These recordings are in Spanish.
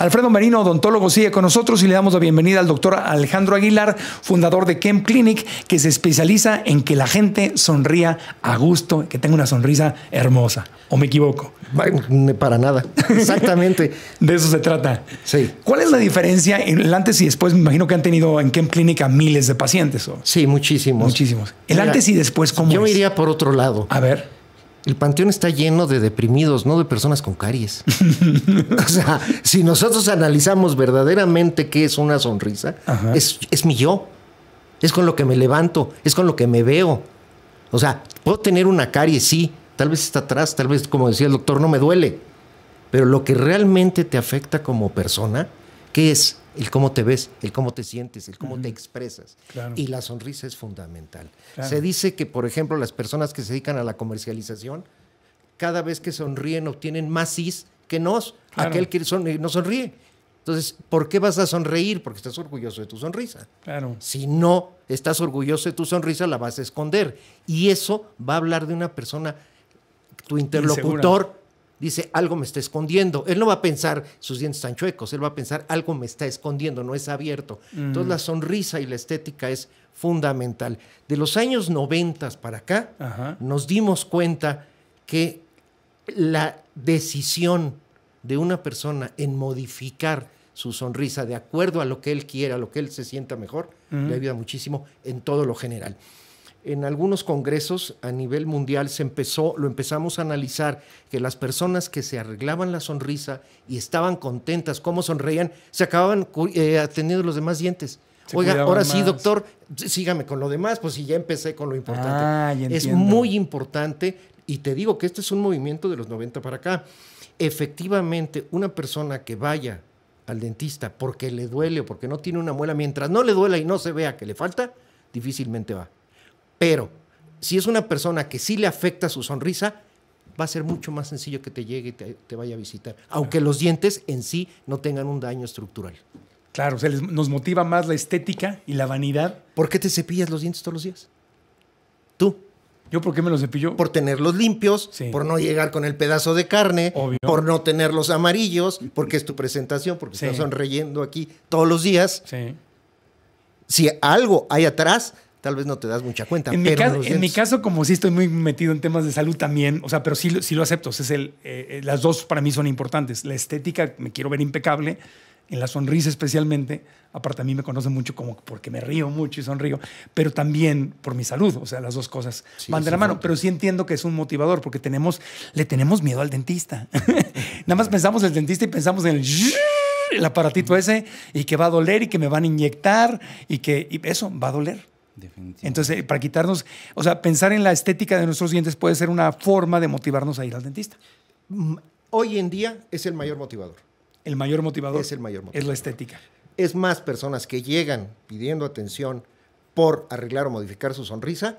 Alfredo Merino, odontólogo, sigue con nosotros y le damos la bienvenida al doctor Alejandro Aguilar, fundador de Kemp Clinic, que se especializa en que la gente sonría a gusto, que tenga una sonrisa hermosa. ¿O me equivoco? para nada. Exactamente. de eso se trata. Sí. ¿Cuál es la diferencia en el antes y después? Me imagino que han tenido en Kemp Clinic a miles de pacientes. Sí, muchísimos. Muchísimos. El antes y después, ¿cómo Yo iría por otro lado. A ver. El panteón está lleno de deprimidos, no de personas con caries. o sea, si nosotros analizamos verdaderamente qué es una sonrisa, es, es mi yo. Es con lo que me levanto, es con lo que me veo. O sea, puedo tener una carie, sí, tal vez está atrás, tal vez, como decía el doctor, no me duele. Pero lo que realmente te afecta como persona ¿Qué es? El cómo te ves, el cómo te sientes, el cómo te expresas. Y la sonrisa es fundamental. Se dice que, por ejemplo, las personas que se dedican a la comercialización, cada vez que sonríen obtienen más is que nos, aquel que eh, no sonríe. Entonces, ¿por qué vas a sonreír? Porque estás orgulloso de tu sonrisa. Si no estás orgulloso de tu sonrisa, la vas a esconder. Y eso va a hablar de una persona, tu interlocutor dice, algo me está escondiendo. Él no va a pensar, sus dientes están chuecos, él va a pensar, algo me está escondiendo, no es abierto. Entonces mm. la sonrisa y la estética es fundamental. De los años 90 para acá, nos dimos cuenta que la decisión de una persona en modificar su sonrisa de acuerdo a lo que él quiera, a lo que él se sienta mejor, le mm. ayuda muchísimo en todo lo general en algunos congresos a nivel mundial se empezó, lo empezamos a analizar, que las personas que se arreglaban la sonrisa y estaban contentas, cómo sonreían, se acababan eh, atendiendo los demás dientes. Oiga, ahora sí, doctor, sígame con lo demás, pues si ya empecé con lo importante. Ah, es muy importante y te digo que este es un movimiento de los 90 para acá. Efectivamente, una persona que vaya al dentista porque le duele o porque no tiene una muela, mientras no le duela y no se vea que le falta, difícilmente va. Pero si es una persona que sí le afecta su sonrisa, va a ser mucho más sencillo que te llegue y te, vaya a visitar, aunque los dientes en sí no tengan un daño estructural. Claro, o sea, nos motiva más la estética y la vanidad. ¿Por qué te cepillas los dientes todos los días? Tú. ¿Yo por qué me los cepillo? Por tenerlos limpios, por no llegar con el pedazo de carne, por no tenerlos amarillos, porque es tu presentación, porque estás sonriendo aquí todos los días. Si algo hay atrás, tal vez no te das mucha cuenta. En, mi, caso, como sí estoy muy metido en temas de salud también, o sea, pero sí, sí lo acepto. es el, eh, eh, las dos para mí son importantes. La estética, me quiero ver impecable, en la sonrisa especialmente. Aparte, a mí me conocen mucho como porque me río mucho y sonrío, pero también por mi salud. O sea, las dos cosas van de la mano. Pero sí entiendo que es un motivador porque tenemos, le tenemos miedo al dentista. Nada más pensamos en el dentista y pensamos en el aparatito ese y que va a doler y que me van a inyectar y que eso va a doler. Entonces, eh, para quitarnos, o sea, pensar en la estética de nuestros dientes puede ser una forma de motivarnos a ir al dentista. Mm, hoy en día es el mayor motivador. El mayor motivador. Es el mayor motivador. Es la estética. Es más personas que llegan pidiendo atención por arreglar o modificar su sonrisa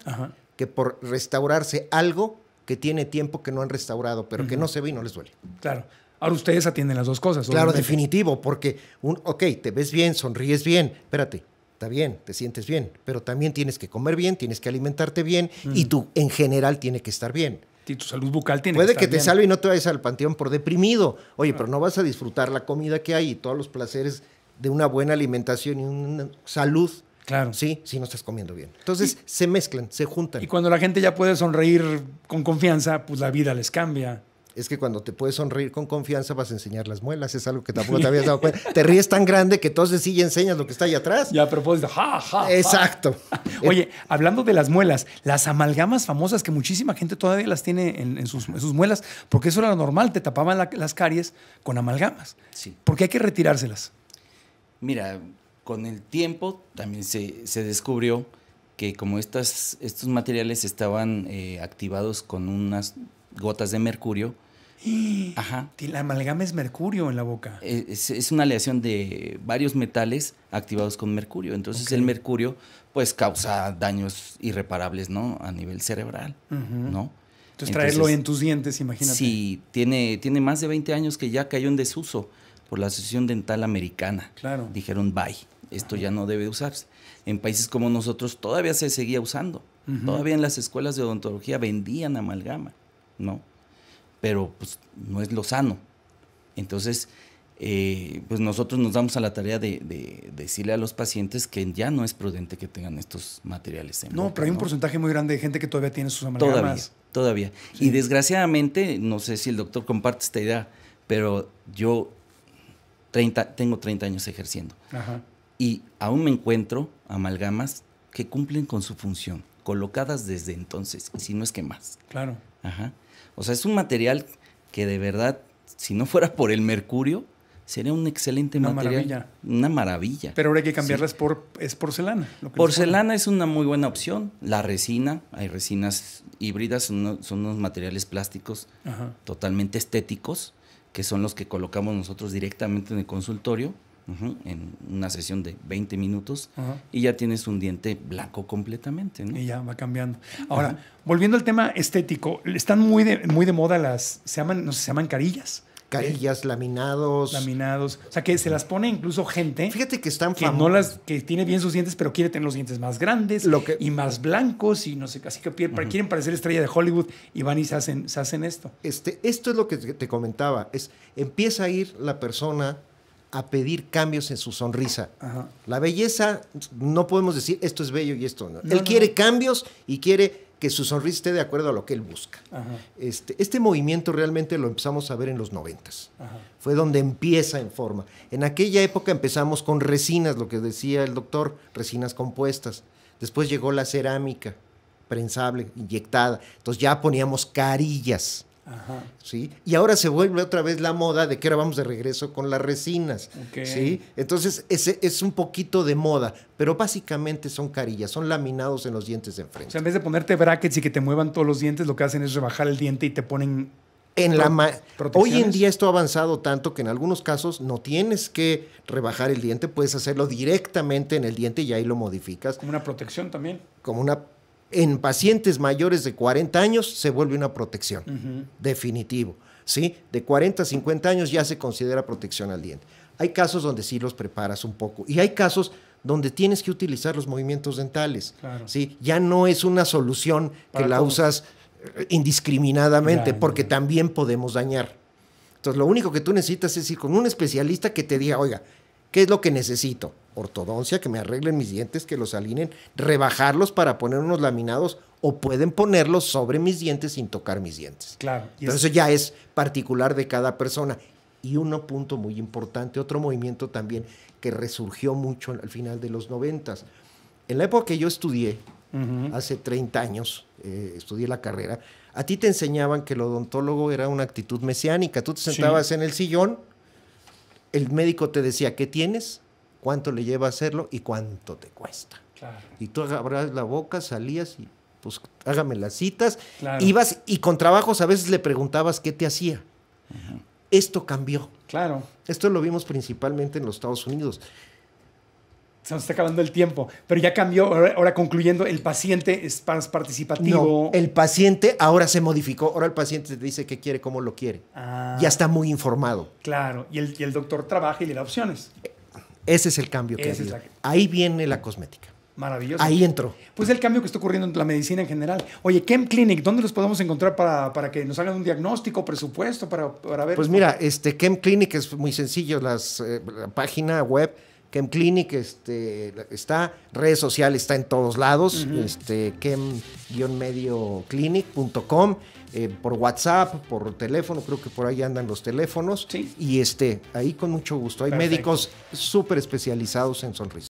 que por restaurarse algo que tiene tiempo que no han restaurado, pero que no se ve y no les duele. Claro. Ahora ustedes atienden las dos cosas. Claro, definitivo, porque, un, ok, te ves bien, sonríes bien, espérate, está bien, te sientes bien, pero también tienes que comer bien, tienes que alimentarte bien y tú en general tiene que estar bien. Y tu salud bucal tiene Puede que, estar que te salve y no te vayas al panteón por deprimido. Oye, pero no vas a disfrutar la comida que hay y todos los placeres de una buena alimentación y una salud. Claro. Sí, si no estás comiendo bien. Entonces se mezclan, se juntan. Y cuando la gente ya puede sonreír con confianza, pues la vida les cambia es que cuando te puedes sonreír con confianza vas a enseñar las muelas. Es algo que tampoco te habías dado cuenta. te ríes tan grande que entonces sí ya enseñas lo que está ahí atrás. Ya a propósito, ja, ja, ja. Exacto. Oye, hablando de las muelas, las amalgamas famosas que muchísima gente todavía las tiene en, sus, muelas, porque eso era normal, te tapaban las caries con amalgamas. Sí. Porque hay que retirárselas. Mira, con el tiempo también se, descubrió que como estos materiales estaban eh, activados con unas gotas de mercurio. Ajá. La amalgama es mercurio en la boca. Eh, es, una aleación de varios metales activados con mercurio. Entonces el mercurio pues causa daños irreparables, ¿no? A nivel cerebral, ¿no? Entonces, traerlo en tus dientes, imagínate. Sí, tiene, tiene más de 20 años que ya cayó en desuso por la Asociación Dental Americana. Claro. Dijeron, bye, esto ya no debe usarse. En países como nosotros todavía se seguía usando. Todavía en las escuelas de odontología vendían amalgama. ¿no? Pero pues no es lo sano. Entonces, eh, pues nosotros nos damos a la tarea de, decirle a los pacientes que ya no es prudente que tengan estos materiales en No, pero hay un porcentaje muy grande de gente que todavía tiene sus amalgamas. Todavía, todavía. Y desgraciadamente, no sé si el doctor comparte esta idea, pero yo 30, tengo 30 años ejerciendo. Y aún me encuentro amalgamas que cumplen con su función colocadas desde entonces, si no es que más. Claro. Ajá. O sea, es un material que de verdad, si no fuera por el mercurio, sería un excelente una material. Maravilla. Una maravilla. Pero ahora hay que cambiarlas por es porcelana. porcelana es una muy buena opción. La resina, hay resinas híbridas, son, unos, materiales plásticos totalmente estéticos, que son los que colocamos nosotros directamente en el consultorio en una sesión de 20 minutos y ya tienes un diente blanco completamente. Y ya va cambiando. Ahora, volviendo al tema estético, están muy de, muy de moda las, se llaman, no sé, se llaman carillas. ¿eh? Carillas, laminados. Laminados. O sea, que se las pone incluso gente. Fíjate que están que no las Que tiene bien sus dientes, pero quiere tener los dientes más grandes y más blancos y no sé, así que quieren parecer estrella de Hollywood y van y se hacen, se hacen esto. Este, esto es lo que te comentaba. Es, empieza a ir la persona a pedir cambios en su sonrisa. La belleza, no podemos decir esto es bello y esto no. Él quiere cambios y quiere que su sonrisa esté de acuerdo a lo que él busca. Este, este, movimiento realmente lo empezamos a ver en los noventas. Fue donde empieza en forma. En aquella época empezamos con resinas, lo que decía el doctor, resinas compuestas. Después llegó la cerámica, prensable, inyectada. Entonces ya poníamos carillas. ¿sí? Y ahora se vuelve otra vez la moda de que ahora vamos de regreso con las resinas, ¿sí? Entonces ese es un poquito de moda, pero básicamente son carillas, son laminados en los dientes de enfrente. O sea, en vez de ponerte brackets y que te muevan todos los dientes, lo que hacen es rebajar el diente y te ponen en la Hoy en día esto ha avanzado tanto que en algunos casos no tienes que rebajar el diente, puedes hacerlo directamente en el diente y ahí lo modificas. Como una protección también. Como una en pacientes mayores de 40 años se vuelve una protección, definitivo. ¿sí? De 40 a 50 años ya se considera protección al diente. Hay casos donde sí los preparas un poco y hay casos donde tienes que utilizar los movimientos dentales. ¿sí? Ya no es una solución que la usas eh, indiscriminadamente porque también podemos dañar. Entonces lo único que tú necesitas es ir con un especialista que te diga, oiga, ¿Qué es lo que necesito? Ortodoncia, que me arreglen mis dientes, que los alineen, rebajarlos para poner unos laminados o pueden ponerlos sobre mis dientes sin tocar mis dientes. Claro. Pero eso ya es particular de cada persona. Y un punto muy importante, otro movimiento también que resurgió mucho al final de los noventas. En la época que yo estudié, hace 30 años, eh, estudié la carrera, a ti te enseñaban que el odontólogo era una actitud mesiánica. Tú te sentabas en el sillón el médico te decía qué tienes, cuánto le lleva hacerlo y cuánto te cuesta. Y tú abrías la boca, salías y pues hágame las citas. Ibas y con trabajos a veces le preguntabas qué te hacía. Esto cambió. Claro. Esto lo vimos principalmente en los Estados Unidos se nos está acabando el tiempo, pero ya cambió, ahora, concluyendo, el paciente es más participativo. No, el paciente ahora se modificó, ahora el paciente dice qué quiere, cómo lo quiere. Ah. ya está muy informado. Claro, y el, doctor trabaja y le da opciones. Ese es el cambio que, ha Ahí viene la cosmética. Maravilloso. Ahí entró. Pues el cambio que está ocurriendo en la medicina en general. Oye, Chem Clinic, ¿dónde los podemos encontrar para, que nos hagan un diagnóstico, presupuesto, para, ver? Pues mira, este Chem Clinic es muy sencillo, las, eh, la página web Chem Clinic este, está, redes sociales está en todos lados, este, chem-medioclinic.com, eh, por WhatsApp, por teléfono, creo que por ahí andan los teléfonos. Y este, ahí con mucho gusto. Hay médicos súper especializados en sonrisa.